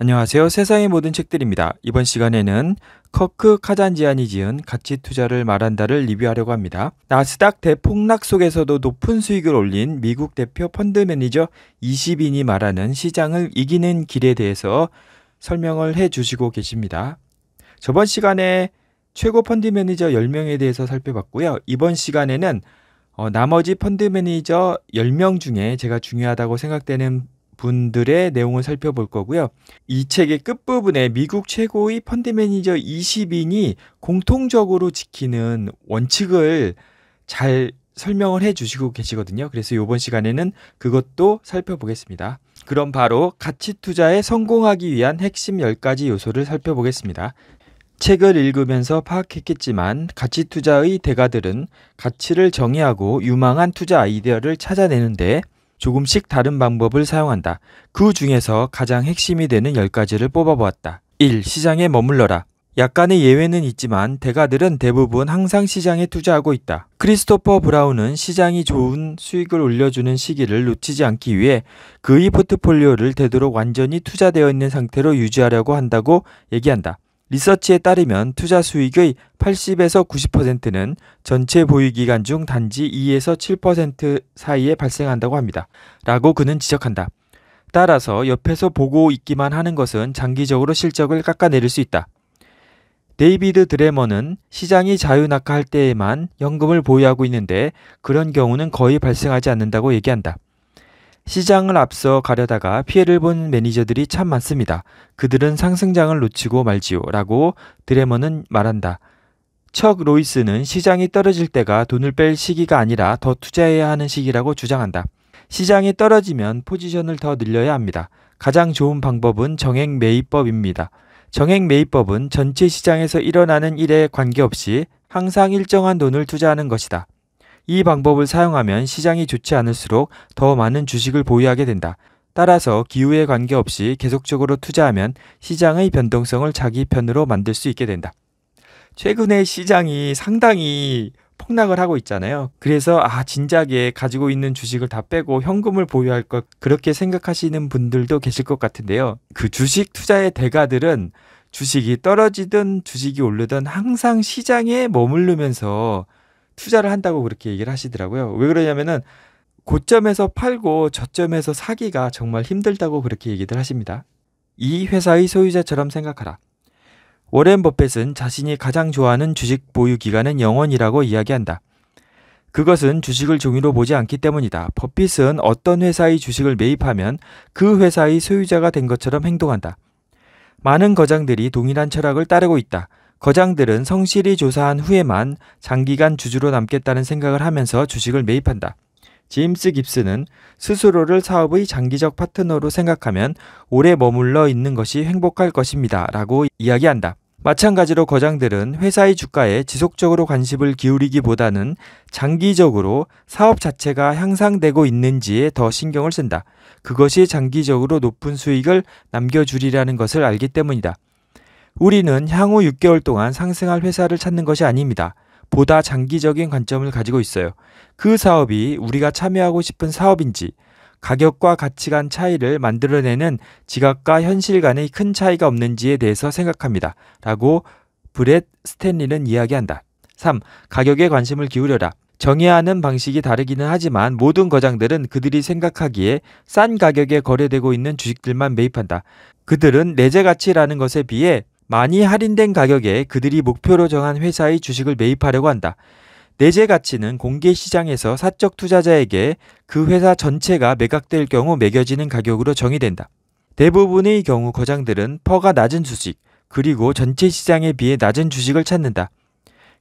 안녕하세요. 세상의 모든 책들입니다. 이번 시간에는 커크 카잔지안이 지은 가치 투자를 말한다를 리뷰하려고 합니다. 나스닥 대폭락 속에서도 높은 수익을 올린 미국 대표 펀드 매니저 20인이 말하는 시장을 이기는 길에 대해서 설명을 해 주시고 계십니다. 저번 시간에 최고 펀드 매니저 10명에 대해서 살펴봤고요. 이번 시간에는 어, 나머지 펀드 매니저 10명 중에 제가 중요하다고 생각되는 분들의 내용을 살펴볼 거고요. 이 책의 끝부분에 미국 최고의 펀드 매니저 20인이 공통적으로 지키는 원칙을 잘 설명을 해 주시고 계시거든요. 그래서 이번 시간에는 그것도 살펴보겠습니다. 그럼 바로 가치 투자에 성공하기 위한 핵심 10가지 요소를 살펴보겠습니다. 책을 읽으면서 파악했겠지만 가치 투자의 대가들은 가치를 정의하고 유망한 투자 아이디어를 찾아내는데 조금씩 다른 방법을 사용한다. 그 중에서 가장 핵심이 되는 10가지를 뽑아보았다. 1. 시장에 머물러라. 약간의 예외는 있지만 대가들은 대부분 항상 시장에 투자하고 있다. 크리스토퍼 브라운은 시장이 좋은 수익을 올려주는 시기를 놓치지 않기 위해 그의 포트폴리오를 되도록 완전히 투자되어 있는 상태로 유지하려고 한다고 얘기한다. 리서치에 따르면 투자 수익의 80에서 90%는 전체 보유 기간 중 단지 2에서 7% 사이에 발생한다고 합니다. 라고 그는 지적한다. 따라서 옆에서 보고 있기만 하는 것은 장기적으로 실적을 깎아내릴 수 있다. 데이비드 드레머는 시장이 자유낙하할 때에만 연금을 보유하고 있는데 그런 경우는 거의 발생하지 않는다고 얘기한다. 시장을 앞서 가려다가 피해를 본 매니저들이 참 많습니다. 그들은 상승장을 놓치고 말지요. 라고 드레머는 말한다. 척 로이스는 시장이 떨어질 때가 돈을 뺄 시기가 아니라 더 투자해야 하는 시기라고 주장한다. 시장이 떨어지면 포지션을 더 늘려야 합니다. 가장 좋은 방법은 정액 매입법입니다. 정액 매입법은 전체 시장에서 일어나는 일에 관계없이 항상 일정한 돈을 투자하는 것이다. 이 방법을 사용하면 시장이 좋지 않을수록 더 많은 주식을 보유하게 된다. 따라서 기후에 관계없이 계속적으로 투자하면 시장의 변동성을 자기 편으로 만들 수 있게 된다. 최근에 시장이 상당히 폭락을 하고 있잖아요. 그래서 아 진작에 가지고 있는 주식을 다 빼고 현금을 보유할 것 그렇게 생각하시는 분들도 계실 것 같은데요. 그 주식 투자의 대가들은 주식이 떨어지든 주식이 오르든 항상 시장에 머무르면서 투자를 한다고 그렇게 얘기를 하시더라고요. 왜 그러냐면은 고점에서 팔고 저점에서 사기가 정말 힘들다고 그렇게 얘기를 하십니다. 이 회사의 소유자처럼 생각하라. 워렌 버펫은 자신이 가장 좋아하는 주식 보유 기간은 영원이라고 이야기한다. 그것은 주식을 종이로 보지 않기 때문이다. 버핏은 어떤 회사의 주식을 매입하면 그 회사의 소유자가 된 것처럼 행동한다. 많은 거장들이 동일한 철학을 따르고 있다. 거장들은 성실히 조사한 후에만 장기간 주주로 남겠다는 생각을 하면서 주식을 매입한다. 제임스 깁스는 스스로를 사업의 장기적 파트너로 생각하면 오래 머물러 있는 것이 행복할 것입니다. 라고 이야기한다. 마찬가지로 거장들은 회사의 주가에 지속적으로 관심을 기울이기보다는 장기적으로 사업 자체가 향상되고 있는지에 더 신경을 쓴다. 그것이 장기적으로 높은 수익을 남겨주리라는 것을 알기 때문이다. 우리는 향후 6개월 동안 상승할 회사를 찾는 것이 아닙니다. 보다 장기적인 관점을 가지고 있어요. 그 사업이 우리가 참여하고 싶은 사업인지, 가격과 가치관 차이를 만들어내는 지각과 현실 간의 큰 차이가 없는지에 대해서 생각합니다. 라고 브렛 스탠리는 이야기한다. 3. 가격에 관심을 기울여라. 정의하는 방식이 다르기는 하지만 모든 거장들은 그들이 생각하기에 싼 가격에 거래되고 있는 주식들만 매입한다. 그들은 내재 가치라는 것에 비해 많이 할인된 가격에 그들이 목표로 정한 회사의 주식을 매입하려고 한다. 내재 가치는 공개 시장에서 사적 투자자에게 그 회사 전체가 매각될 경우 매겨지는 가격으로 정의된다. 대부분의 경우 거장들은 퍼가 낮은 주식, 그리고 전체 시장에 비해 낮은 주식을 찾는다.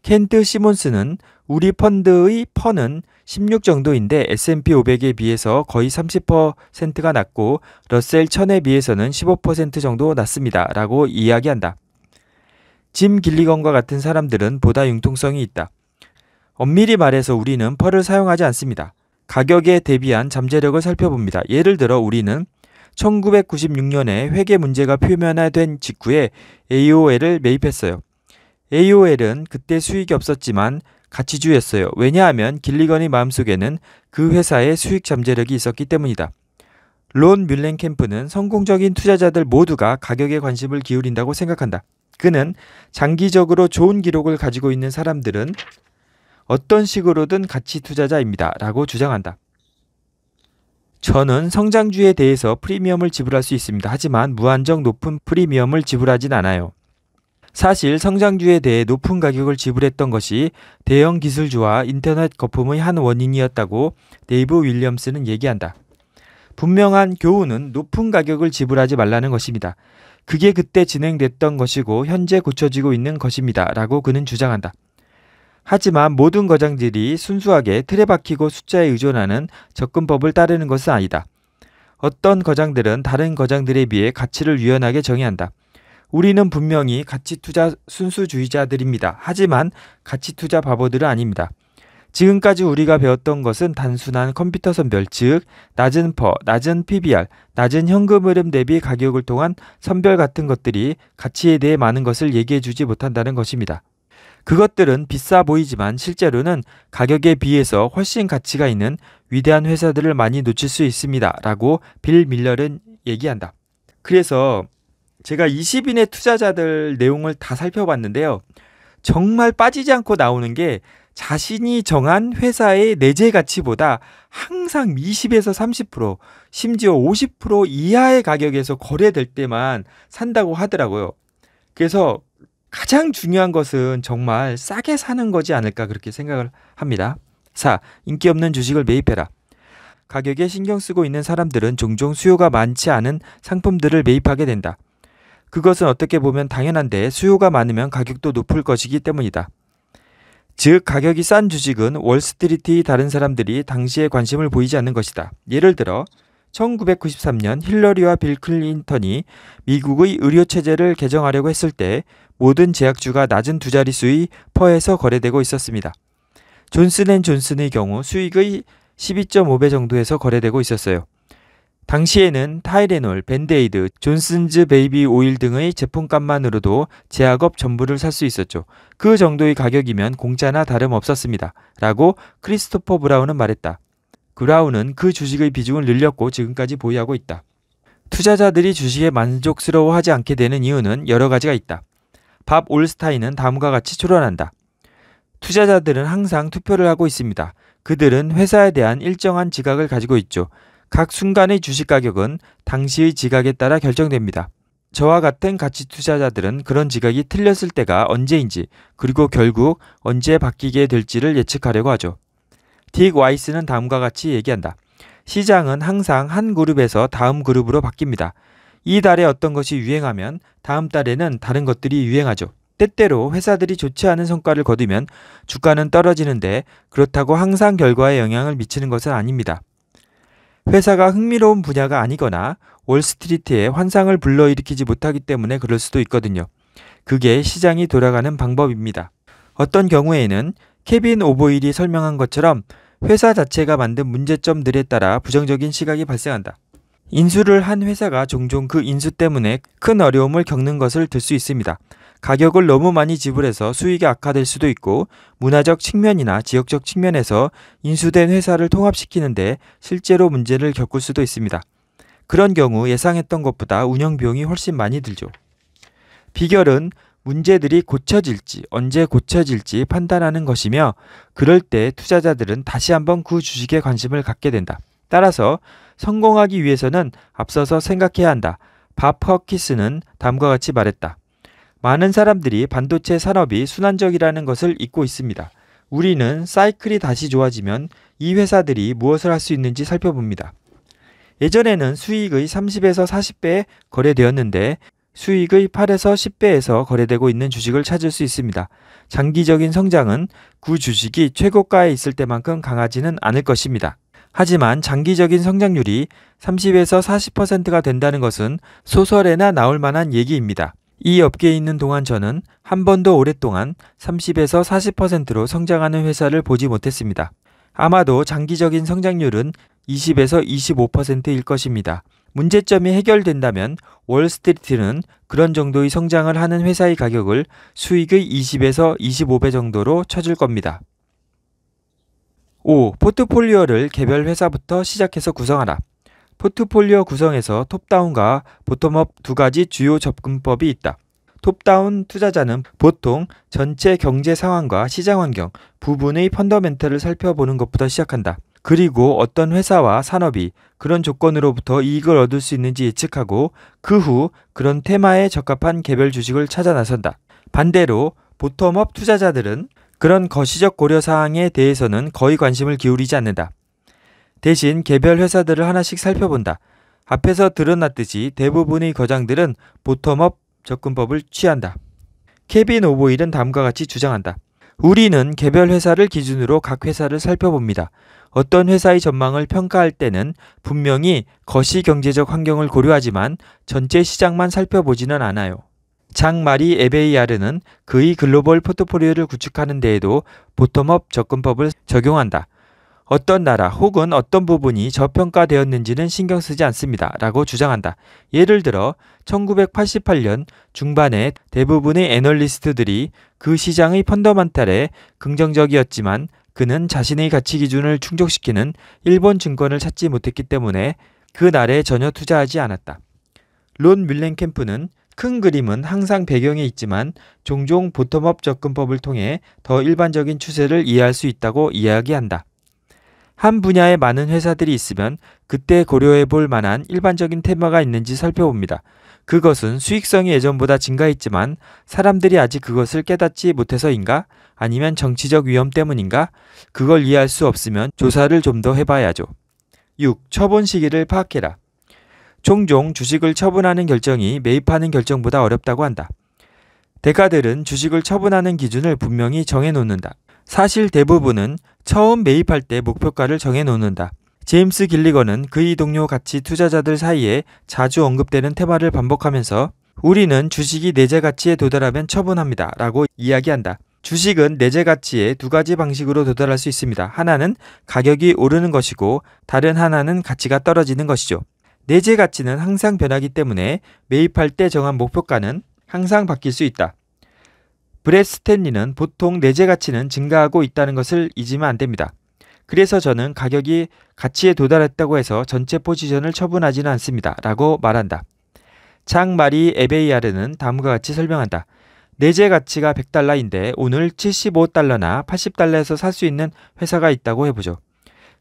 켄트 시몬스는 우리 펀드의 퍼는 16 정도인데 S&P 500에 비해서 거의 30%가 낮고 러셀 1000에 비해서는 15% 정도 낮습니다. 라고 이야기한다. 짐 길리건과 같은 사람들은 보다 융통성이 있다. 엄밀히 말해서 우리는 펄을 사용하지 않습니다. 가격에 대비한 잠재력을 살펴봅니다. 예를 들어 우리는 1996년에 회계 문제가 표면화된 직후에 AOL을 매입했어요. AOL은 그때 수익이 없었지만 같이 주였어요. 왜냐하면 길리건의 마음속에는 그 회사의 수익 잠재력이 있었기 때문이다. 론 뮬렌캠프는 성공적인 투자자들 모두가 가격에 관심을 기울인다고 생각한다. 그는 장기적으로 좋은 기록을 가지고 있는 사람들은 어떤 식으로든 가치 투자자입니다. 라고 주장한다. 저는 성장주에 대해서 프리미엄을 지불할 수 있습니다. 하지만 무한정 높은 프리미엄을 지불하진 않아요. 사실 성장주에 대해 높은 가격을 지불했던 것이 대형 기술주와 인터넷 거품의 한 원인이었다고 데이브 윌리엄스는 얘기한다. 분명한 교훈은 높은 가격을 지불하지 말라는 것입니다. 그게 그때 진행됐던 것이고 현재 고쳐지고 있는 것입니다. 라고 그는 주장한다. 하지만 모든 거장들이 순수하게 틀에 박히고 숫자에 의존하는 접근법을 따르는 것은 아니다. 어떤 거장들은 다른 거장들에 비해 가치를 유연하게 정의한다. 우리는 분명히 가치투자 순수주의자들입니다. 하지만 가치투자 바보들은 아닙니다. 지금까지 우리가 배웠던 것은 단순한 컴퓨터 선별, 즉 낮은 퍼, 낮은 PBR, 낮은 현금 흐름 대비 가격을 통한 선별 같은 것들이 가치에 대해 많은 것을 얘기해 주지 못한다는 것입니다. 그것들은 비싸 보이지만 실제로는 가격에 비해서 훨씬 가치가 있는 위대한 회사들을 많이 놓칠 수 있습니다. 라고 빌 밀러는 얘기한다. 그래서 제가 20인의 투자자들 내용을 다 살펴봤는데요. 정말 빠지지 않고 나오는 게 자신이 정한 회사의 내재 가치보다 항상 20에서 30%, 심지어 50% 이하의 가격에서 거래될 때만 산다고 하더라고요. 그래서 가장 중요한 것은 정말 싸게 사는 거지 않을까 그렇게 생각을 합니다. 4. 인기 없는 주식을 매입해라. 가격에 신경 쓰고 있는 사람들은 종종 수요가 많지 않은 상품들을 매입하게 된다. 그것은 어떻게 보면 당연한데 수요가 많으면 가격도 높을 것이기 때문이다. 즉 가격이 싼 주식은 월스트리트의 다른 사람들이 당시에 관심을 보이지 않는 것이다. 예를 들어 1993년 힐러리와 빌 클린턴이 미국의 의료 체제를 개정하려고 했을 때 모든 제약주가 낮은 두 자릿수의 퍼에서 거래되고 있었습니다. 존슨앤존슨의 경우 수익의 12.5배 정도에서 거래되고 있었어요. 당시에는 타이레놀, 벤데이드, 존슨즈 베이비 오일 등의 제품값만으로도 제약업 전부를 살 수 있었죠. 그 정도의 가격이면 공짜나 다름없었습니다. 라고 크리스토퍼 브라운은 말했다. 브라운은 그 주식의 비중을 늘렸고 지금까지 보유하고 있다. 투자자들이 주식에 만족스러워하지 않게 되는 이유는 여러 가지가 있다. 밥 올스타인은 다음과 같이 출론한다 투자자들은 항상 투표를 하고 있습니다. 그들은 회사에 대한 일정한 지각을 가지고 있죠. 각 순간의 주식 가격은 당시의 지각에 따라 결정됩니다. 저와 같은 가치 투자자들은 그런 지각이 틀렸을 때가 언제인지 그리고 결국 언제 바뀌게 될지를 예측하려고 하죠. 딕 와이스는 다음과 같이 얘기한다. 시장은 항상 한 그룹에서 다음 그룹으로 바뀝니다. 이 달에 어떤 것이 유행하면 다음 달에는 다른 것들이 유행하죠. 때때로 회사들이 좋지 않은 성과를 거두면 주가는 떨어지는데 그렇다고 항상 결과에 영향을 미치는 것은 아닙니다. 회사가 흥미로운 분야가 아니거나 월스트리트의 환상을 불러일으키지 못하기 때문에 그럴 수도 있거든요. 그게 시장이 돌아가는 방법입니다. 어떤 경우에는 케빈 오보일이 설명한 것처럼 회사 자체가 만든 문제점들에 따라 부정적인 시각이 발생한다. 인수를 한 회사가 종종 그 인수 때문에 큰 어려움을 겪는 것을 들 수 있습니다. 가격을 너무 많이 지불해서 수익이 악화될 수도 있고 문화적 측면이나 지역적 측면에서 인수된 회사를 통합시키는데 실제로 문제를 겪을 수도 있습니다. 그런 경우 예상했던 것보다 운영 비용이 훨씬 많이 들죠. 비결은 문제들이 고쳐질지 언제 고쳐질지 판단하는 것이며 그럴 때 투자자들은 다시 한번 그 주식에 관심을 갖게 된다. 따라서 성공하기 위해서는 앞서서 생각해야 한다. 밥 허키스는 다음과 같이 말했다. 많은 사람들이 반도체 산업이 순환적이라는 것을 잊고 있습니다. 우리는 사이클이 다시 좋아지면 이 회사들이 무엇을 할 수 있는지 살펴봅니다. 예전에는 수익의 30에서 40배에 거래되었는데 수익의 8에서 10배에서 거래되고 있는 주식을 찾을 수 있습니다. 장기적인 성장은 구 주식이 최고가에 있을 때만큼 강하지는 않을 것입니다. 하지만 장기적인 성장률이 30에서 40%가 된다는 것은 소설에나 나올 만한 얘기입니다. 이 업계에 있는 동안 저는 한 번도 오랫동안 30에서 40%로 성장하는 회사를 보지 못했습니다. 아마도 장기적인 성장률은 20에서 25%일 것입니다. 문제점이 해결된다면 월스트리트는 그런 정도의 성장을 하는 회사의 가격을 수익의 20에서 25배 정도로 쳐줄 겁니다. 5. 포트폴리오를 개별 회사부터 시작해서 구성하라. 포트폴리오 구성에서 톱다운과 보텀업 두 가지 주요 접근법이 있다. 톱다운 투자자는 보통 전체 경제 상황과 시장 환경, 부분의 펀더멘털을 살펴보는 것부터 시작한다. 그리고 어떤 회사와 산업이 그런 조건으로부터 이익을 얻을 수 있는지 예측하고 그 후 그런 테마에 적합한 개별 주식을 찾아 나선다. 반대로 보텀업 투자자들은 그런 거시적 고려 사항에 대해서는 거의 관심을 기울이지 않는다. 대신 개별 회사들을 하나씩 살펴본다. 앞에서 드러났듯이 대부분의 거장들은 보텀업 접근법을 취한다. 케빈 오보일은 다음과 같이 주장한다. 우리는 개별 회사를 기준으로 각 회사를 살펴봅니다. 어떤 회사의 전망을 평가할 때는 분명히 거시 경제적 환경을 고려하지만 전체 시장만 살펴보지는 않아요. 장마리 에베이아르는 그의 글로벌 포트폴리오를 구축하는 데에도 보텀업 접근법을 적용한다. 어떤 나라 혹은 어떤 부분이 저평가되었는지는 신경 쓰지 않습니다. 라고 주장한다. 예를 들어 1988년 중반에 대부분의 애널리스트들이 그 시장의 펀더멘탈에 긍정적이었지만 그는 자신의 가치 기준을 충족시키는 일본 증권을 찾지 못했기 때문에 그날에 전혀 투자하지 않았다. 론밀렌캠프는큰 그림은 항상 배경에 있지만 종종 보텀업 접근법을 통해 더 일반적인 추세를 이해할 수 있다고 이야기한다. 한 분야에 많은 회사들이 있으면 그때 고려해 볼 만한 일반적인 테마가 있는지 살펴봅니다. 그것은 수익성이 예전보다 증가했지만 사람들이 아직 그것을 깨닫지 못해서인가? 아니면 정치적 위험 때문인가? 그걸 이해할 수 없으면 조사를 좀 더 해봐야죠. 6. 처분 시기를 파악해라. 종종 주식을 처분하는 결정이 매입하는 결정보다 어렵다고 한다. 대가들은 주식을 처분하는 기준을 분명히 정해놓는다. 사실 대부분은 처음 매입할 때 목표가를 정해놓는다. 제임스 길리건은 그의 동료 가치 투자자들 사이에 자주 언급되는 테마를 반복하면서 우리는 주식이 내재 가치에 도달하면 처분합니다. 라고 이야기한다. 주식은 내재 가치에 두 가지 방식으로 도달할 수 있습니다. 하나는 가격이 오르는 것이고 다른 하나는 가치가 떨어지는 것이죠. 내재 가치는 항상 변하기 때문에 매입할 때 정한 목표가는 항상 바뀔 수 있다. 브레스텐리는 보통 내재 가치는 증가하고 있다는 것을 잊으면 안 됩니다. 그래서 저는 가격이 가치에 도달했다고 해서 전체 포지션을 처분하지는 않습니다. 라고 말한다. 장마리 에베이아르는 다음과 같이 설명한다. 내재 가치가 100달러인데 오늘 75달러나 80달러에서 살 수 있는 회사가 있다고 해보죠.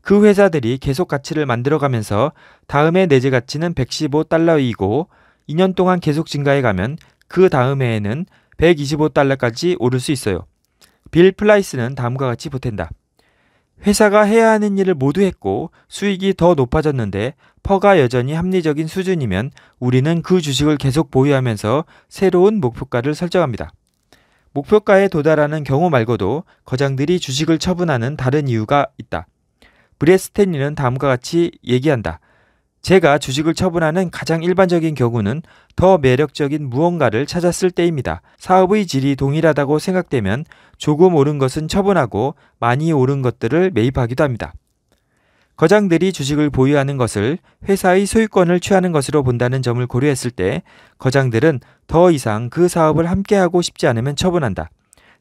그 회사들이 계속 가치를 만들어가면서 다음에 내재 가치는 115달러이고 2년 동안 계속 증가해가면 그 다음 해에는 125달러까지 오를 수 있어요. 빌 플라이스는 다음과 같이 보탠다. 회사가 해야 하는 일을 모두 했고 수익이 더 높아졌는데 퍼가 여전히 합리적인 수준이면 우리는 그 주식을 계속 보유하면서 새로운 목표가를 설정합니다. 목표가에 도달하는 경우 말고도 거장들이 주식을 처분하는 다른 이유가 있다. 브레스텐니는 다음과 같이 얘기한다. 제가 주식을 처분하는 가장 일반적인 경우는 더 매력적인 무언가를 찾았을 때입니다. 사업의 질이 동일하다고 생각되면 조금 오른 것은 처분하고 많이 오른 것들을 매입하기도 합니다. 거장들이 주식을 보유하는 것을 회사의 소유권을 취하는 것으로 본다는 점을 고려했을 때 거장들은 더 이상 그 사업을 함께하고 싶지 않으면 처분한다.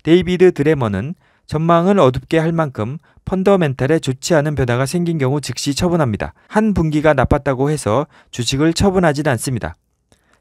데이비드 드레머는 전망을 어둡게 할 만큼 펀더멘탈에 좋지 않은 변화가 생긴 경우 즉시 처분합니다. 한 분기가 나빴다고 해서 주식을 처분하진 않습니다.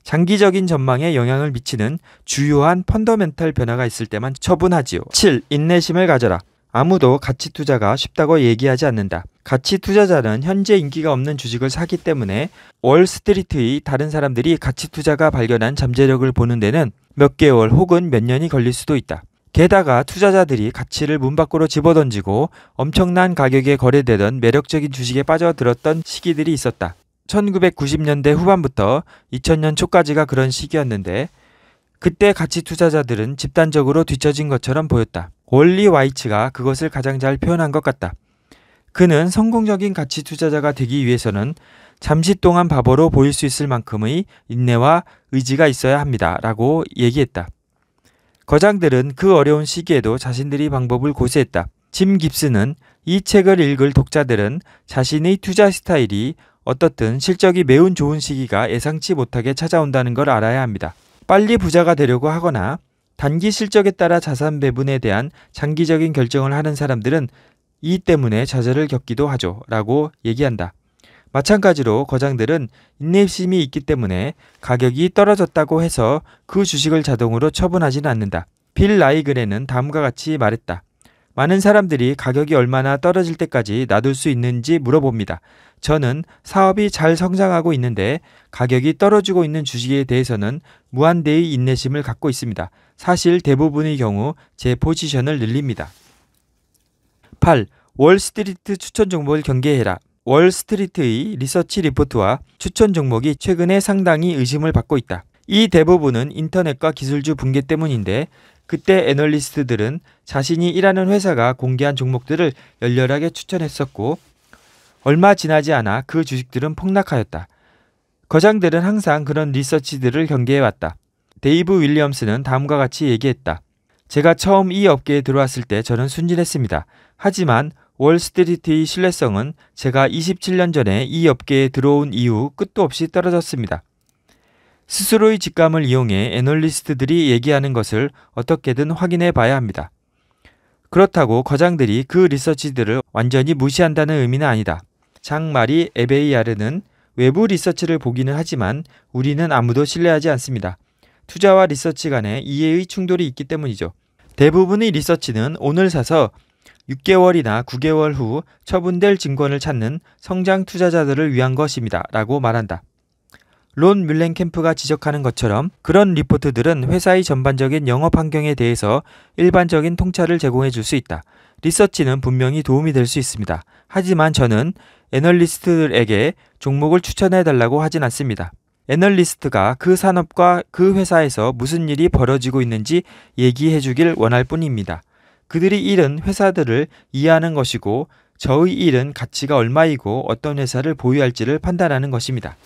장기적인 전망에 영향을 미치는 주요한 펀더멘탈 변화가 있을 때만 처분하지요. 7. 인내심을 가져라. 아무도 가치 투자가 쉽다고 얘기하지 않는다. 가치 투자자는 현재 인기가 없는 주식을 사기 때문에 월스트리트의 다른 사람들이 가치 투자가 발견한 잠재력을 보는 데는 몇 개월 혹은 몇 년이 걸릴 수도 있다. 게다가 투자자들이 가치를 문 밖으로 집어던지고 엄청난 가격에 거래되던 매력적인 주식에 빠져들었던 시기들이 있었다. 1990년대 후반부터 2000년 초까지가 그런 시기였는데 그때 가치 투자자들은 집단적으로 뒤처진 것처럼 보였다. 월리 와이츠가 그것을 가장 잘 표현한 것 같다. 그는 성공적인 가치 투자자가 되기 위해서는 잠시 동안 바보로 보일 수 있을 만큼의 인내와 의지가 있어야 합니다. 라고 얘기했다. 거장들은 그 어려운 시기에도 자신들이 방법을 고수했다. 짐 깁스는 이 책을 읽을 독자들은 자신의 투자 스타일이 어떻든 실적이 매우 좋은 시기가 예상치 못하게 찾아온다는 걸 알아야 합니다. 빨리 부자가 되려고 하거나 단기 실적에 따라 자산 배분에 대한 장기적인 결정을 하는 사람들은 이 때문에 좌절을 겪기도 하죠. 라고 얘기한다. 마찬가지로 거장들은 인내심이 있기 때문에 가격이 떨어졌다고 해서 그 주식을 자동으로 처분하지는 않는다. 빌라이그레는 다음과 같이 말했다. 많은 사람들이 가격이 얼마나 떨어질 때까지 놔둘 수 있는지 물어봅니다. 저는 사업이 잘 성장하고 있는데 가격이 떨어지고 있는 주식에 대해서는 무한대의 인내심을 갖고 있습니다. 사실 대부분의 경우 제 포지션을 늘립니다. 8. 월스트리트 추천 정보를 경계해라. 월스트리트의 리서치 리포트와 추천 종목이 최근에 상당히 의심을 받고 있다. 이 대부분은 인터넷과 기술주 붕괴 때문인데 그때 애널리스트들은 자신이 일하는 회사가 공개한 종목들을 열렬하게 추천했었고 얼마 지나지 않아 그 주식들은 폭락하였다. 거장들은 항상 그런 리서치들을 경계해왔다. 데이브 윌리엄스는 다음과 같이 얘기했다. 제가 처음 이 업계에 들어왔을 때 저는 순진했습니다. 하지만 월스트리트의 신뢰성은 제가 27년 전에 이 업계에 들어온 이후 끝도 없이 떨어졌습니다. 스스로의 직감을 이용해 애널리스트들이 얘기하는 것을 어떻게든 확인해 봐야 합니다. 그렇다고 거장들이 그 리서치들을 완전히 무시한다는 의미는 아니다. 장마리 에베이아르는 외부 리서치를 보기는 하지만 우리는 아무도 신뢰하지 않습니다. 투자와 리서치 간에 이해의 충돌이 있기 때문이죠. 대부분의 리서치는 오늘 사서 6개월이나 9개월 후 처분될 증권을 찾는 성장 투자자들을 위한 것입니다. 라고 말한다. 론 뮬렌캠프가 지적하는 것처럼 그런 리포트들은 회사의 전반적인 영업 환경에 대해서 일반적인 통찰을 제공해 줄 수 있다. 리서치는 분명히 도움이 될 수 있습니다. 하지만 저는 애널리스트들에게 종목을 추천해 달라고 하진 않습니다. 애널리스트가 그 산업과 그 회사에서 무슨 일이 벌어지고 있는지 얘기해 주길 원할 뿐입니다. 그들이 일은 회사들을 이해하는 것이고 저의 일은 가치가 얼마이고 어떤 회사를 보유할지를 판단하는 것입니다.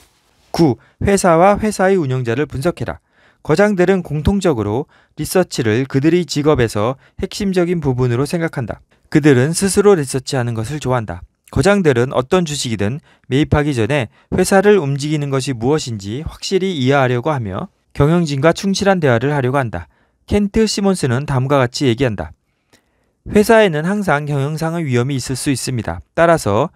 9. 회사와 회사의 운영자를 분석해라. 거장들은 공통적으로 리서치를 그들의 직업에서 핵심적인 부분으로 생각한다. 그들은 스스로 리서치하는 것을 좋아한다. 거장들은 어떤 주식이든 매입하기 전에 회사를 움직이는 것이 무엇인지 확실히 이해하려고 하며 경영진과 충실한 대화를 하려고 한다. 켄트 시몬스는 다음과 같이 얘기한다. 회사에는 항상 경영상의 위험이 있을 수 있습니다. 따라서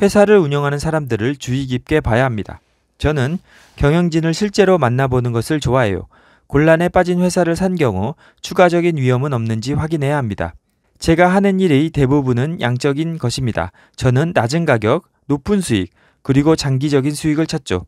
회사를 운영하는 사람들을 주의 깊게 봐야 합니다. 저는 경영진을 실제로 만나보는 것을 좋아해요. 곤란에 빠진 회사를 산 경우 추가적인 위험은 없는지 확인해야 합니다. 제가 하는 일의 대부분은 양적인 것입니다. 저는 낮은 가격, 높은 수익, 그리고 장기적인 수익을 찾죠.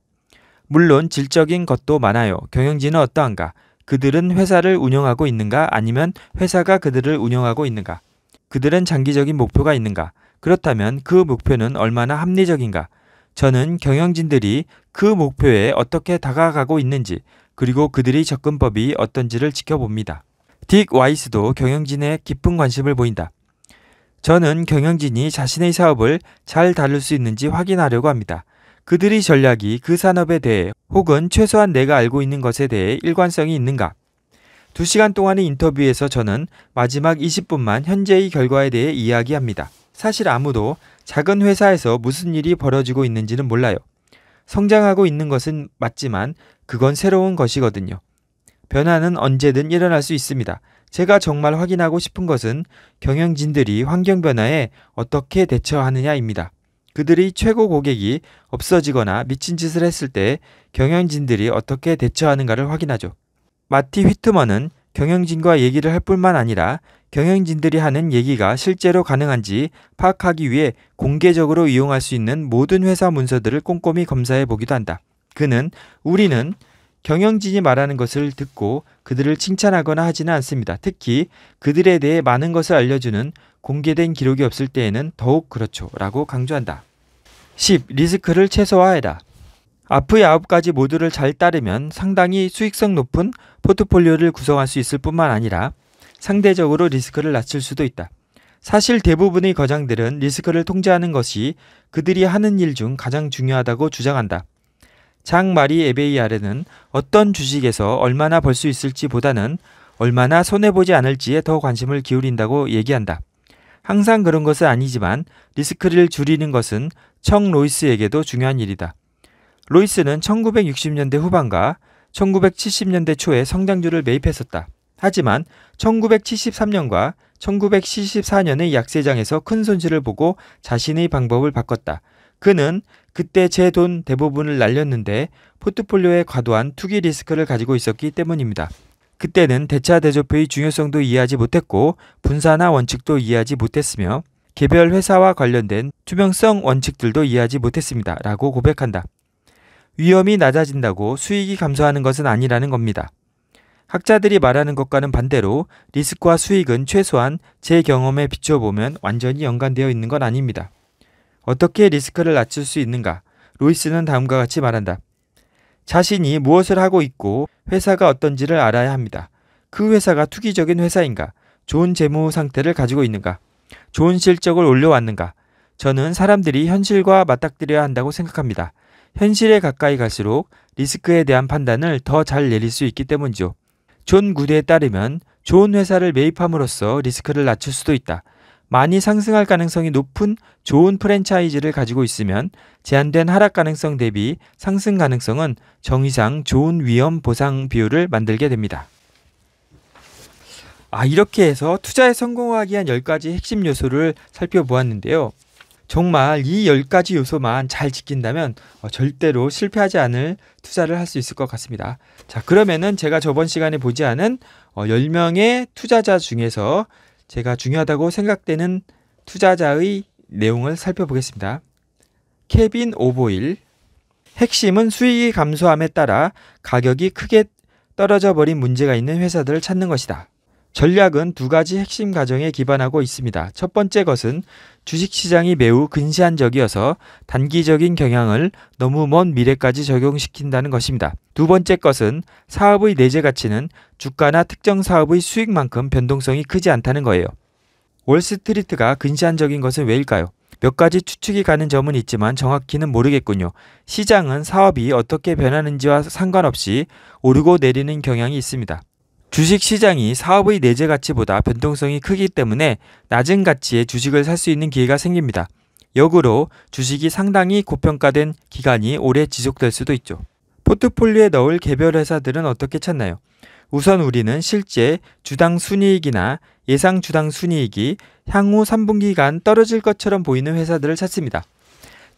물론 질적인 것도 많아요. 경영진은 어떠한가? 그들은 회사를 운영하고 있는가? 아니면 회사가 그들을 운영하고 있는가? 그들은 장기적인 목표가 있는가? 그렇다면 그 목표는 얼마나 합리적인가? 저는 경영진들이 그 목표에 어떻게 다가가고 있는지, 그리고 그들의 접근법이 어떤지를 지켜봅니다. 딕 와이스도 경영진에 깊은 관심을 보인다. 저는 경영진이 자신의 사업을 잘 다룰 수 있는지 확인하려고 합니다. 그들의 전략이 그 산업에 대해 혹은 최소한 내가 알고 있는 것에 대해 일관성이 있는가? 2시간 동안의 인터뷰에서 저는 마지막 20분만 현재의 결과에 대해 이야기합니다. 사실 아무도 작은 회사에서 무슨 일이 벌어지고 있는지는 몰라요. 성장하고 있는 것은 맞지만 그건 새로운 것이거든요. 변화는 언제든 일어날 수 있습니다. 제가 정말 확인하고 싶은 것은 경영진들이 환경 변화에 어떻게 대처하느냐입니다. 그들이 최고 고객이 없어지거나 미친 짓을 했을 때 경영진들이 어떻게 대처하는가를 확인하죠. 마티 휘트먼은 경영진과 얘기를 할 뿐만 아니라 경영진들이 하는 얘기가 실제로 가능한지 파악하기 위해 공개적으로 이용할 수 있는 모든 회사 문서들을 꼼꼼히 검사해 보기도 한다. 그는 우리는 경영진이 말하는 것을 듣고 그들을 칭찬하거나 하지는 않습니다. 특히 그들에 대해 많은 것을 알려주는 공개된 기록이 없을 때에는 더욱 그렇죠. 라고 강조한다. 10. 리스크를 최소화해라. 앞의9 가지 모두를 잘 따르면 상당히 수익성 높은 포트폴리오를 구성할 수 있을 뿐만 아니라 상대적으로 리스크를 낮출 수도 있다. 사실 대부분의 거장들은 리스크를 통제하는 것이 그들이 하는 일 중 가장 중요하다고 주장한다. 장 마리 에베이아래는 어떤 주식에서 얼마나 벌 수 있을지 보다는 얼마나 손해보지 않을지에 더 관심을 기울인다고 얘기한다. 항상 그런 것은 아니지만 리스크를 줄이는 것은 청 로이스에게도 중요한 일이다. 로이스는 1960년대 후반과 1970년대 초에 성장주를 매입했었다. 하지만 1973년과 1974년의 약세장에서 큰 손실을 보고 자신의 방법을 바꿨다. 그는 그때 제 돈 대부분을 날렸는데 포트폴리오에 과도한 투기 리스크를 가지고 있었기 때문입니다. 그때는 대차 대조표의 중요성도 이해하지 못했고 분산화 원칙도 이해하지 못했으며 개별 회사와 관련된 투명성 원칙들도 이해하지 못했습니다. 라고 고백한다. 위험이 낮아진다고 수익이 감소하는 것은 아니라는 겁니다. 학자들이 말하는 것과는 반대로 리스크와 수익은 최소한 제 경험에 비춰보면 완전히 연관되어 있는 건 아닙니다. 어떻게 리스크를 낮출 수 있는가? 로이스는 다음과 같이 말한다. 자신이 무엇을 하고 있고 회사가 어떤지를 알아야 합니다. 그 회사가 투기적인 회사인가? 좋은 재무 상태를 가지고 있는가? 좋은 실적을 올려왔는가? 저는 사람들이 현실과 맞닥뜨려야 한다고 생각합니다. 현실에 가까이 갈수록 리스크에 대한 판단을 더 잘 내릴 수 있기 때문이죠. 존 구드에 따르면 좋은 회사를 매입함으로써 리스크를 낮출 수도 있다. 많이 상승할 가능성이 높은 좋은 프랜차이즈를 가지고 있으면 제한된 하락 가능성 대비 상승 가능성은 정의상 좋은 위험 보상 비율을 만들게 됩니다. 아, 이렇게 해서 투자에 성공하기 위한 10가지 핵심 요소를 살펴보았는데요. 정말 이1 0가지 요소만 잘 지킨다면 어, 절대로 실패하지 않을 투자를 할 수 있을 것 같습니다. 자, 그러면은 제가 저번 시간에 보지 않은 1 어, 0명의 투자자 중에서 제가 중요하다고 생각되는 투자자의 내용을 살펴보겠습니다. 케빈 오보일 핵심은 수익이 감소함에 따라 가격이 크게 떨어져 버린 문제가 있는 회사들을 찾는 것이다. 전략은 두 가지 핵심 가정에 기반하고 있습니다. 첫 번째 것은 주식시장이 매우 근시안적이어서 단기적인 경향을 너무 먼 미래까지 적용시킨다는 것입니다. 두 번째 것은 사업의 내재 가치는 주가나 특정 사업의 수익만큼 변동성이 크지 않다는 거예요. 월스트리트가 근시안적인 것은 왜일까요? 몇 가지 추측이 가는 점은 있지만 정확히는 모르겠군요. 시장은 사업이 어떻게 변하는지와 상관없이 오르고 내리는 경향이 있습니다. 주식 시장이 사업의 내재 가치보다 변동성이 크기 때문에 낮은 가치의 주식을 살 수 있는 기회가 생깁니다. 역으로 주식이 상당히 고평가된 기간이 오래 지속될 수도 있죠. 포트폴리오에 넣을 개별 회사들은 어떻게 찾나요? 우선 우리는 실제 주당 순이익이나 예상 주당 순이익이 향후 3분기간 떨어질 것처럼 보이는 회사들을 찾습니다.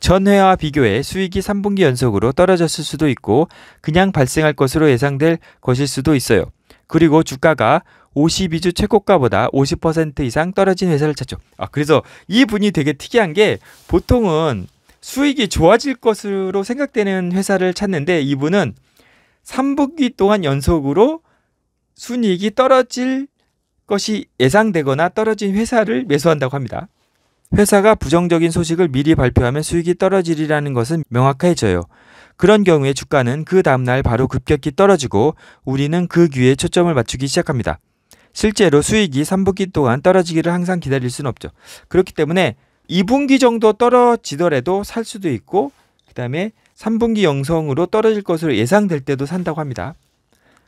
전회와 비교해 수익이 3분기 연속으로 떨어졌을 수도 있고 그냥 발생할 것으로 예상될 것일 수도 있어요. 그리고 주가가 52주 최고가보다 50% 이상 떨어진 회사를 찾죠. 아, 그래서 이 분이 되게 특이한 게 보통은 수익이 좋아질 것으로 생각되는 회사를 찾는데 이분은 3분기 동안 연속으로 순이익이 떨어질 것이 예상되거나 떨어진 회사를 매수한다고 합니다. 회사가 부정적인 소식을 미리 발표하면 수익이 떨어지리라는 것은 명확해져요. 그런 경우에 주가는 그 다음날 바로 급격히 떨어지고 우리는 그 귀에 초점을 맞추기 시작합니다. 실제로 수익이 3분기 동안 떨어지기를 항상 기다릴 수는 없죠. 그렇기 때문에 2분기 정도 떨어지더라도 살 수도 있고 그다음에 3분기 영성으로 떨어질 것으로 예상될 때도 산다고 합니다.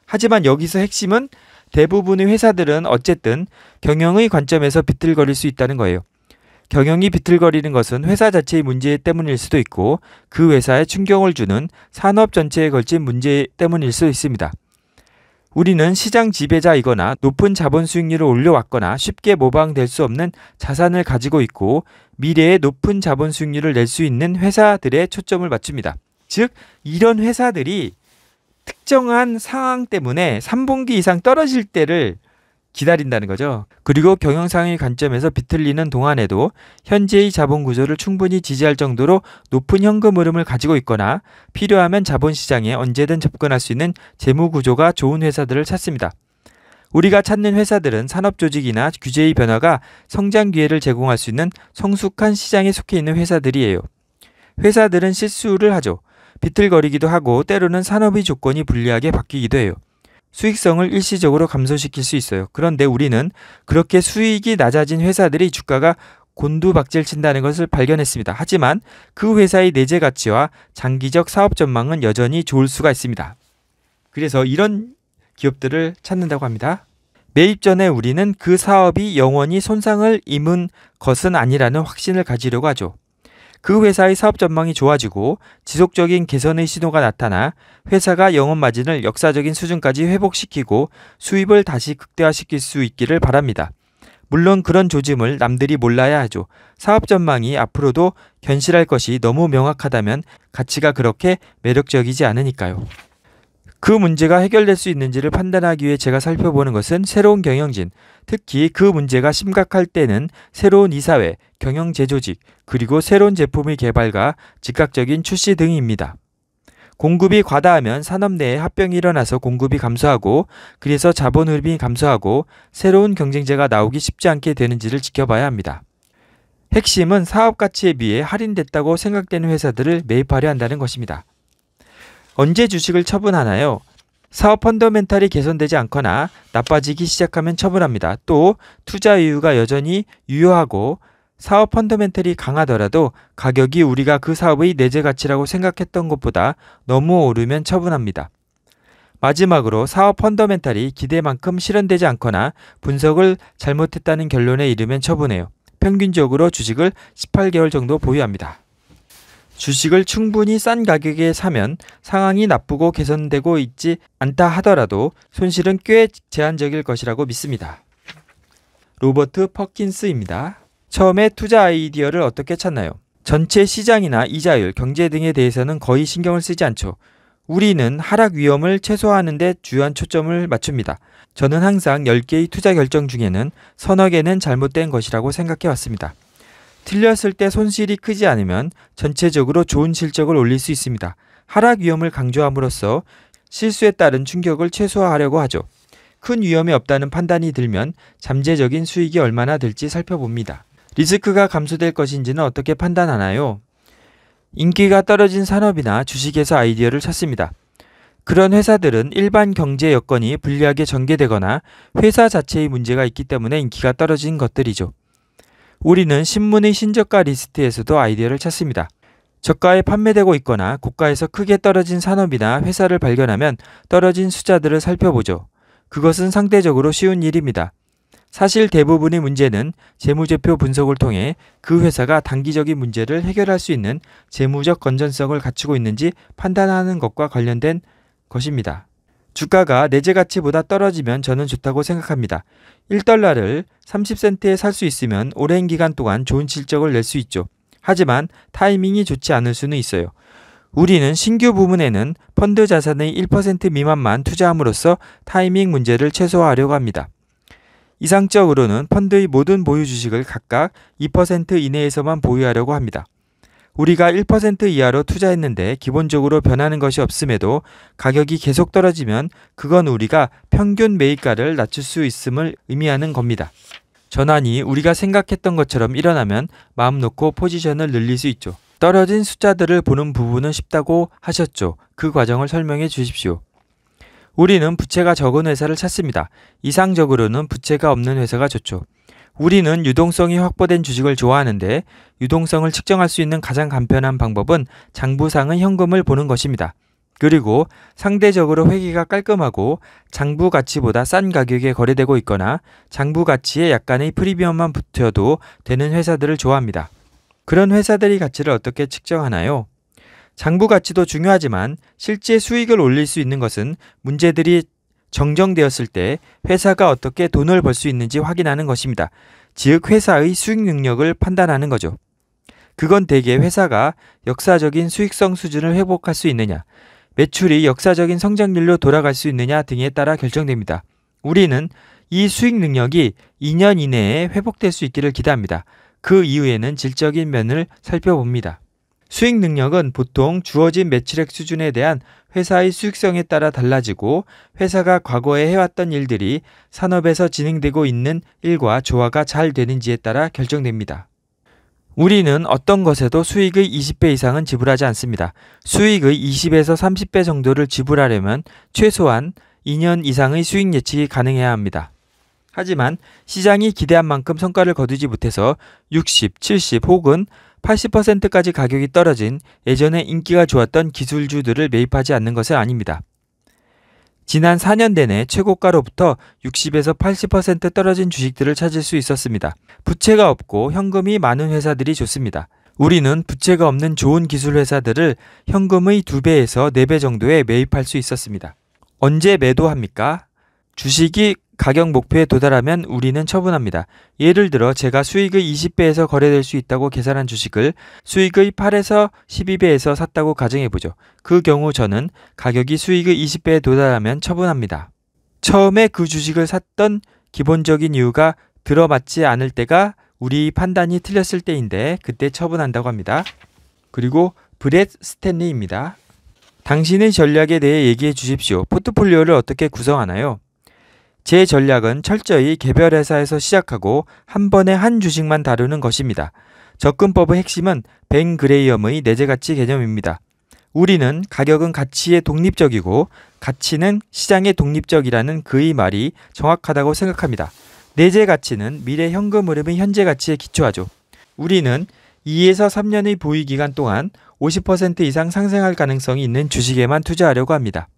하지만 여기서 핵심은 대부분의 회사들은 어쨌든 경영의 관점에서 비틀거릴 수 있다는 거예요. 경영이 비틀거리는 것은 회사 자체의 문제 때문일 수도 있고 그 회사에 충격을 주는 산업 전체에 걸친 문제 때문일 수도 있습니다. 우리는 시장 지배자이거나 높은 자본 수익률을 올려왔거나 쉽게 모방될 수 없는 자산을 가지고 있고 미래에 높은 자본 수익률을 낼 수 있는 회사들의 초점을 맞춥니다. 즉, 이런 회사들이 특정한 상황 때문에 3분기 이상 떨어질 때를 기다린다는 거죠. 그리고 경영상의 관점에서 비틀리는 동안에도 현재의 자본 구조를 충분히 지지할 정도로 높은 현금 흐름을 가지고 있거나 필요하면 자본 시장에 언제든 접근할 수 있는 재무 구조가 좋은 회사들을 찾습니다. 우리가 찾는 회사들은 산업 조직이나 규제의 변화가 성장 기회를 제공할 수 있는 성숙한 시장에 속해 있는 회사들이에요. 회사들은 실수를 하죠. 비틀거리기도 하고 때로는 산업의 조건이 불리하게 바뀌기도 해요. 수익성을 일시적으로 감소시킬 수 있어요. 그런데 우리는 그렇게 수익이 낮아진 회사들이 주가가 곤두박질 친다는 것을 발견했습니다. 하지만 그 회사의 내재 가치와 장기적 사업 전망은 여전히 좋을 수가 있습니다. 그래서 이런 기업들을 찾는다고 합니다. 매입 전에 우리는 그 사업이 영원히 손상을 입은 것은 아니라는 확신을 가지려고 하죠. 그 회사의 사업 전망이 좋아지고 지속적인 개선의 신호가 나타나 회사가 영업 마진을 역사적인 수준까지 회복시키고 수입을 다시 극대화시킬 수 있기를 바랍니다. 물론 그런 조짐을 남들이 몰라야 하죠. 사업 전망이 앞으로도 견실할 것이 너무 명확하다면 가치가 그렇게 매력적이지 않으니까요. 그 문제가 해결될 수 있는지를 판단하기 위해 제가 살펴보는 것은 새로운 경영진, 특히 그 문제가 심각할 때는 새로운 이사회, 경영제조직, 그리고 새로운 제품의 개발과 즉각적인 출시 등입니다. 공급이 과다하면 산업 내에 합병이 일어나서 공급이 감소하고 그래서 자본 흐름이 감소하고 새로운 경쟁자가 나오기 쉽지 않게 되는지를 지켜봐야 합니다. 핵심은 사업 가치에 비해 할인됐다고 생각되는 회사들을 매입하려 한다는 것입니다. 언제 주식을 처분하나요? 사업 펀더멘탈이 개선되지 않거나 나빠지기 시작하면 처분합니다. 또 투자 이유가 여전히 유효하고 사업 펀더멘탈이 강하더라도 가격이 우리가 그 사업의 내재 가치라고 생각했던 것보다 너무 오르면 처분합니다. 마지막으로 사업 펀더멘탈이 기대만큼 실현되지 않거나 분석을 잘못했다는 결론에 이르면 처분해요. 평균적으로 주식을 18개월 정도 보유합니다. 주식을 충분히 싼 가격에 사면 상황이 나쁘고 개선되고 있지 않다 하더라도 손실은 꽤 제한적일 것이라고 믿습니다. 로버트 퍼킨스입니다. 처음에 투자 아이디어를 어떻게 찾나요? 전체 시장이나 이자율, 경제 등에 대해서는 거의 신경을 쓰지 않죠. 우리는 하락 위험을 최소화하는 데 주요한 초점을 맞춥니다. 저는 항상 10개의 투자 결정 중에는 서너 개는 잘못된 것이라고 생각해 왔습니다. 틀렸을 때 손실이 크지 않으면 전체적으로 좋은 실적을 올릴 수 있습니다. 하락 위험을 강조함으로써 실수에 따른 충격을 최소화하려고 하죠. 큰 위험이 없다는 판단이 들면 잠재적인 수익이 얼마나 될지 살펴봅니다. 리스크가 감소될 것인지는 어떻게 판단하나요? 인기가 떨어진 산업이나 주식에서 아이디어를 찾습니다. 그런 회사들은 일반 경제 여건이 불리하게 전개되거나 회사 자체의 문제가 있기 때문에 인기가 떨어진 것들이죠. 우리는 신문의 신저가 리스트에서도 아이디어를 찾습니다. 저가에 판매되고 있거나 고가에서 크게 떨어진 산업이나 회사를 발견하면 떨어진 숫자들을 살펴보죠. 그것은 상대적으로 쉬운 일입니다. 사실 대부분의 문제는 재무제표 분석을 통해 그 회사가 단기적인 문제를 해결할 수 있는 재무적 건전성을 갖추고 있는지 판단하는 것과 관련된 것입니다. 주가가 내재 가치보다 떨어지면 저는 좋다고 생각합니다. 1달러를 30센트에 살 수 있으면 오랜 기간 동안 좋은 실적을 낼 수 있죠. 하지만 타이밍이 좋지 않을 수는 있어요. 우리는 신규 부문에는 펀드 자산의 1% 미만만 투자함으로써 타이밍 문제를 최소화하려고 합니다. 이상적으로는 펀드의 모든 보유 주식을 각각 2% 이내에서만 보유하려고 합니다. 우리가 1% 이하로 투자했는데 기본적으로 변하는 것이 없음에도 가격이 계속 떨어지면 그건 우리가 평균 매입가를 낮출 수 있음을 의미하는 겁니다. 전환이 우리가 생각했던 것처럼 일어나면 마음 놓고 포지션을 늘릴 수 있죠. 떨어진 숫자들을 보는 부분은 쉽다고 하셨죠. 그 과정을 설명해 주십시오. 우리는 부채가 적은 회사를 찾습니다. 이상적으로는 부채가 없는 회사가 좋죠. 우리는 유동성이 확보된 주식을 좋아하는데 유동성을 측정할 수 있는 가장 간편한 방법은 장부상의 현금을 보는 것입니다. 그리고 상대적으로 회계가 깔끔하고 장부 가치보다 싼 가격에 거래되고 있거나 장부 가치에 약간의 프리미엄만 붙여도 되는 회사들을 좋아합니다. 그런 회사들이 가치를 어떻게 측정하나요? 장부 가치도 중요하지만 실제 수익을 올릴 수 있는 것은 문제들이 정정되었을 때 회사가 어떻게 돈을 벌 수 있는지 확인하는 것입니다. 즉 회사의 수익 능력을 판단하는 거죠. 그건 대개 회사가 역사적인 수익성 수준을 회복할 수 있느냐, 매출이 역사적인 성장률로 돌아갈 수 있느냐 등에 따라 결정됩니다. 우리는 이 수익 능력이 2년 이내에 회복될 수 있기를 기대합니다. 그 이후에는 질적인 면을 살펴봅니다. 수익 능력은 보통 주어진 매출액 수준에 대한 회사의 수익성에 따라 달라지고 회사가 과거에 해왔던 일들이 산업에서 진행되고 있는 일과 조화가 잘 되는지에 따라 결정됩니다. 우리는 어떤 것에도 수익의 20배 이상은 지불하지 않습니다. 수익의 20에서 30배 정도를 지불하려면 최소한 2년 이상의 수익 예측이 가능해야 합니다. 하지만 시장이 기대한 만큼 성과를 거두지 못해서 60, 70 혹은 80%까지 가격이 떨어진 예전에 인기가 좋았던 기술주들을 매입하지 않는 것은 아닙니다. 지난 4년 내내 최고가로부터 60에서 80% 떨어진 주식들을 찾을 수 있었습니다. 부채가 없고 현금이 많은 회사들이 좋습니다. 우리는 부채가 없는 좋은 기술 회사들을 현금의 2배에서 4배 정도에 매입할 수 있었습니다. 언제 매도합니까? 주식이 가격 목표에 도달하면 우리는 처분합니다. 예를 들어 제가 수익의 20배에서 거래될 수 있다고 계산한 주식을 수익의 8에서 12배에서 샀다고 가정해보죠. 그 경우 저는 가격이 수익의 20배에 도달하면 처분합니다. 처음에 그 주식을 샀던 기본적인 이유가 들어맞지 않을 때가 우리 판단이 틀렸을 때인데 그때 처분한다고 합니다. 그리고 브렛 스탠리입니다. 당신의 전략에 대해 얘기해 주십시오. 포트폴리오를 어떻게 구성하나요? 제 전략은 철저히 개별 회사에서 시작하고 한 번에 한 주식만 다루는 것입니다. 접근법의 핵심은 뱅 그레이엄의 내재 가치 개념입니다. 우리는 가격은 가치의 독립적이고 가치는 시장의 독립적이라는 그의 말이 정확하다고 생각합니다. 내재 가치는 미래 현금 흐름의 현재 가치에 기초하죠. 우리는 2에서 3년의 보유 기간 동안 50% 이상 상승할 가능성이 있는 주식에만 투자하려고 합니다.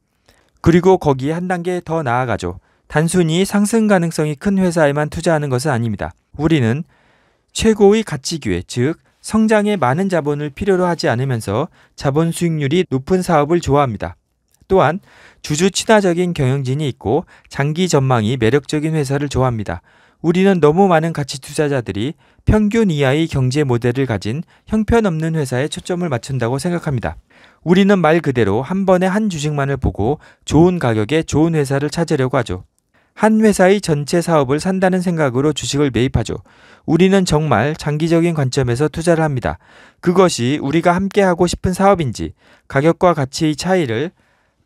그리고 거기에 한 단계 더 나아가죠. 단순히 상승 가능성이 큰 회사에만 투자하는 것은 아닙니다. 우리는 최고의 가치 기회, 즉 성장에 많은 자본을 필요로 하지 않으면서 자본 수익률이 높은 사업을 좋아합니다. 또한 주주 친화적인 경영진이 있고 장기 전망이 매력적인 회사를 좋아합니다. 우리는 너무 많은 가치 투자자들이 평균 이하의 경제 모델을 가진 형편없는 회사에 초점을 맞춘다고 생각합니다. 우리는 말 그대로 한 번에 한 주식만을 보고 좋은 가격에 좋은 회사를 찾으려고 하죠. 한 회사의 전체 사업을 산다는 생각으로 주식을 매입하죠. 우리는 정말 장기적인 관점에서 투자를 합니다. 그것이 우리가 함께 하고 싶은 사업인지 가격과 가치의 차이를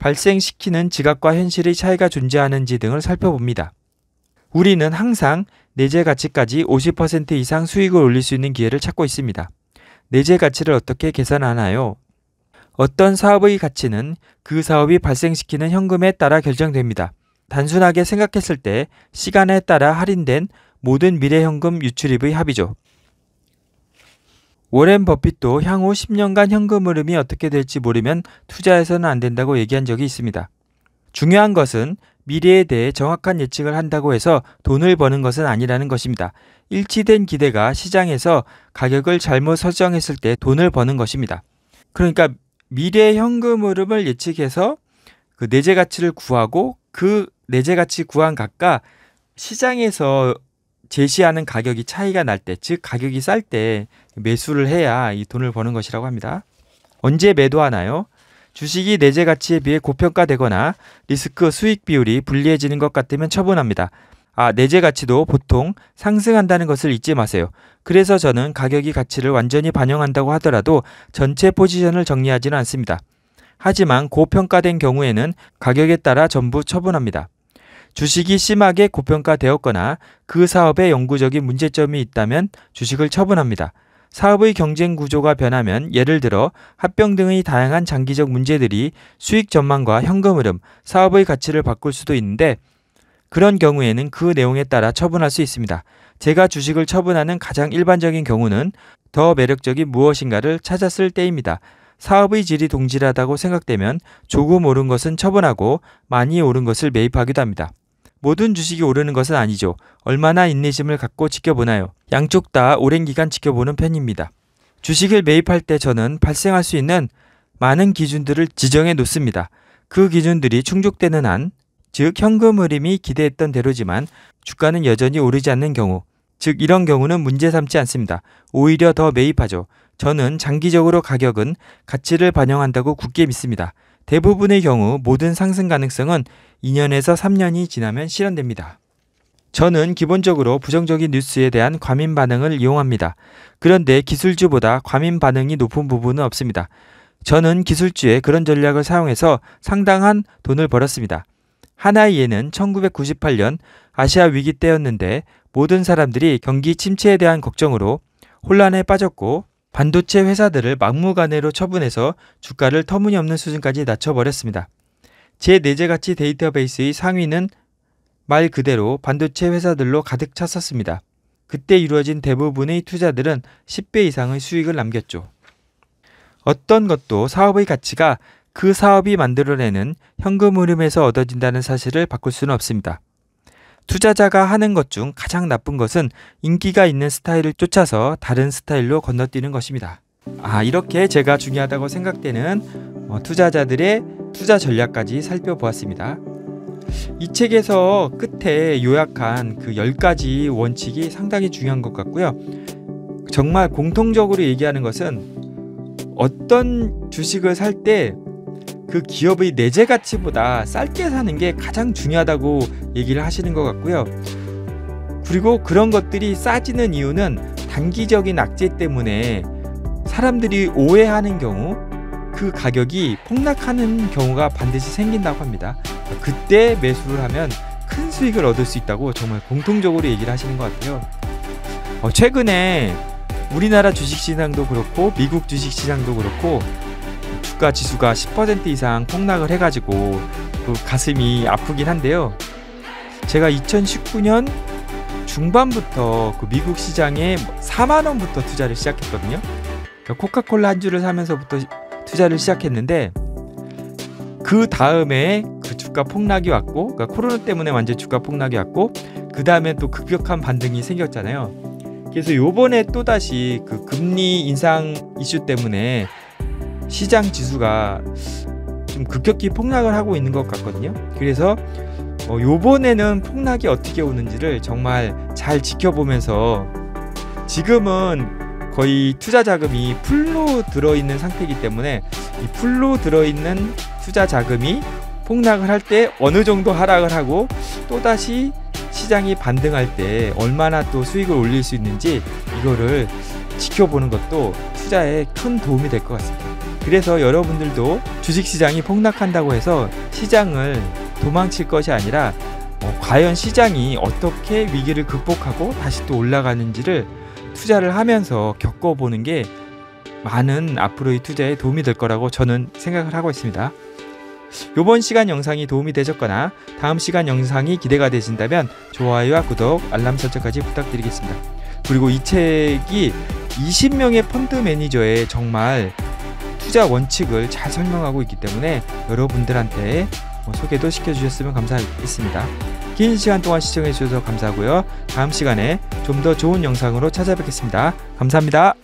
발생시키는 지각과 현실의 차이가 존재하는지 등을 살펴봅니다. 우리는 항상 내재 가치까지 50% 이상 수익을 올릴 수 있는 기회를 찾고 있습니다. 내재 가치를 어떻게 계산하나요? 어떤 사업의 가치는 그 사업이 발생시키는 현금에 따라 결정됩니다. 단순하게 생각했을 때 시간에 따라 할인된 모든 미래현금 유출입의 합이죠. 워렌 버핏도 향후 10년간 현금 흐름이 어떻게 될지 모르면 투자해서는 안 된다고 얘기한 적이 있습니다. 중요한 것은 미래에 대해 정확한 예측을 한다고 해서 돈을 버는 것은 아니라는 것입니다. 일치된 기대가 시장에서 가격을 잘못 설정했을 때 돈을 버는 것입니다. 그러니까 미래 현금 흐름을 예측해서 그 내재 가치를 구하고 그 내재같이 구한 값과 시장에서 제시하는 가격이 차이가 날 때, 즉 가격이 쌀 때 매수를 해야 이 돈을 버는 것이라고 합니다. 언제 매도하나요? 주식이 내재 가치에 비해 고평가되거나 리스크 수익 비율이 불리해지는 것 같으면 처분합니다. 아, 내재 가치도 보통 상승한다는 것을 잊지 마세요. 그래서 저는 가격이 가치를 완전히 반영한다고 하더라도 전체 포지션을 정리하지는 않습니다. 하지만 고평가된 경우에는 가격에 따라 전부 처분합니다. 주식이 심하게 고평가되었거나 그 사업에 영구적인 문제점이 있다면 주식을 처분합니다. 사업의 경쟁 구조가 변하면 예를 들어 합병 등의 다양한 장기적 문제들이 수익 전망과 현금 흐름, 사업의 가치를 바꿀 수도 있는데 그런 경우에는 그 내용에 따라 처분할 수 있습니다. 제가 주식을 처분하는 가장 일반적인 경우는 더 매력적인 무엇인가를 찾았을 때입니다. 사업의 질이 동질하다고 생각되면 조금 오른 것은 처분하고 많이 오른 것을 매입하기도 합니다. 모든 주식이 오르는 것은 아니죠. 얼마나 인내심을 갖고 지켜보나요? 양쪽 다 오랜 기간 지켜보는 편입니다. 주식을 매입할 때 저는 발생할 수 있는 많은 기준들을 지정해 놓습니다. 그 기준들이 충족되는 한, 즉 현금 흐름이 기대했던 대로지만 주가는 여전히 오르지 않는 경우, 즉 이런 경우는 문제 삼지 않습니다. 오히려 더 매입하죠. 저는 장기적으로 가격은 가치를 반영한다고 굳게 믿습니다. 대부분의 경우 모든 상승 가능성은 2년에서 3년이 지나면 실현됩니다. 저는 기본적으로 부정적인 뉴스에 대한 과민 반응을 이용합니다. 그런데 기술주보다 과민 반응이 높은 부분은 없습니다. 저는 기술주의 그런 전략을 사용해서 상당한 돈을 벌었습니다. 하나이에는 1998년 아시아 위기 때였는데 모든 사람들이 경기 침체에 대한 걱정으로 혼란에 빠졌고 반도체 회사들을 막무가내로 처분해서 주가를 터무니없는 수준까지 낮춰버렸습니다. 제 내재가치 데이터베이스의 상위는 말 그대로 반도체 회사들로 가득 찼었습니다. 그때 이루어진 대부분의 투자들은 10배 이상의 수익을 남겼죠. 어떤 것도 사업의 가치가 그 사업이 만들어내는 현금 흐름에서 얻어진다는 사실을 바꿀 수는 없습니다. 투자자가 하는 것 중 가장 나쁜 것은 인기가 있는 스타일을 쫓아서 다른 스타일로 건너뛰는 것입니다. 아, 이렇게 제가 중요하다고 생각되는 어, 투자자들의 투자 전략까지 살펴보았습니다. 이 책에서 끝에 요약한 그 10가지 원칙이 상당히 중요한 것 같고요. 정말 공통적으로 얘기하는 것은 어떤 주식을 살때 그 기업의 내재 가치보다 쌀게 사는 게 가장 중요하다고 얘기를 하시는 것 같고요. 그리고 그런 것들이 싸지는 이유는 단기적인 악재 때문에 사람들이 오해하는 경우 그 가격이 폭락하는 경우가 반드시 생긴다고 합니다. 그때 매수를 하면 큰 수익을 얻을 수 있다고 정말 공통적으로 얘기를 하시는 것 같아요. 어, 최근에 우리나라 주식시장도 그렇고 미국 주식시장도 그렇고 주가 지수가 10% 이상 폭락을 해가지고 그 가슴이 아프긴 한데요. 제가 2019년 중반부터 그 미국 시장에 4만 원부터 투자를 시작했거든요. 그러니까 코카콜라 한 주를 사면서부터 투자를 시작했는데 그 다음에 그 주가 폭락이 왔고 그러니까 코로나 때문에 완전 주가 폭락이 왔고 그 다음에 또 급격한 반등이 생겼잖아요. 그래서 요번에 또다시 그 금리 인상 이슈 때문에 시장 지수가 좀 급격히 폭락을 하고 있는 것 같거든요. 그래서 어, 요번에는 폭락이 어떻게 오는지를 정말 잘 지켜보면서 지금은 거의 투자 자금이 풀로 들어있는 상태이기 때문에 이 풀로 들어있는 투자 자금이 폭락을 할 때 어느 정도 하락을 하고 또다시 시장이 반등할 때 얼마나 또 수익을 올릴 수 있는지 이거를 지켜보는 것도 투자에 큰 도움이 될 것 같습니다. 그래서 여러분들도 주식시장이 폭락한다고 해서 시장을 도망칠 것이 아니라 어, 과연 시장이 어떻게 위기를 극복하고 다시 또 올라가는지를 투자를 하면서 겪어보는 게 많은 앞으로의 투자에 도움이 될 거라고 저는 생각을 하고 있습니다. 이번 시간 영상이 도움이 되셨거나 다음 시간 영상이 기대가 되신다면 좋아요와 구독, 알람 설정까지 부탁드리겠습니다. 그리고 이 책이 20명의 펀드 매니저의 정말 투자 원칙을 잘 설명하고 있기 때문에 여러분들한테 뭐 소개도 시켜주셨으면 감사하겠습니다. 긴 시간 동안 시청해주셔서 감사하고요. 다음 시간에 좀 더 좋은 영상으로 찾아뵙겠습니다. 감사합니다.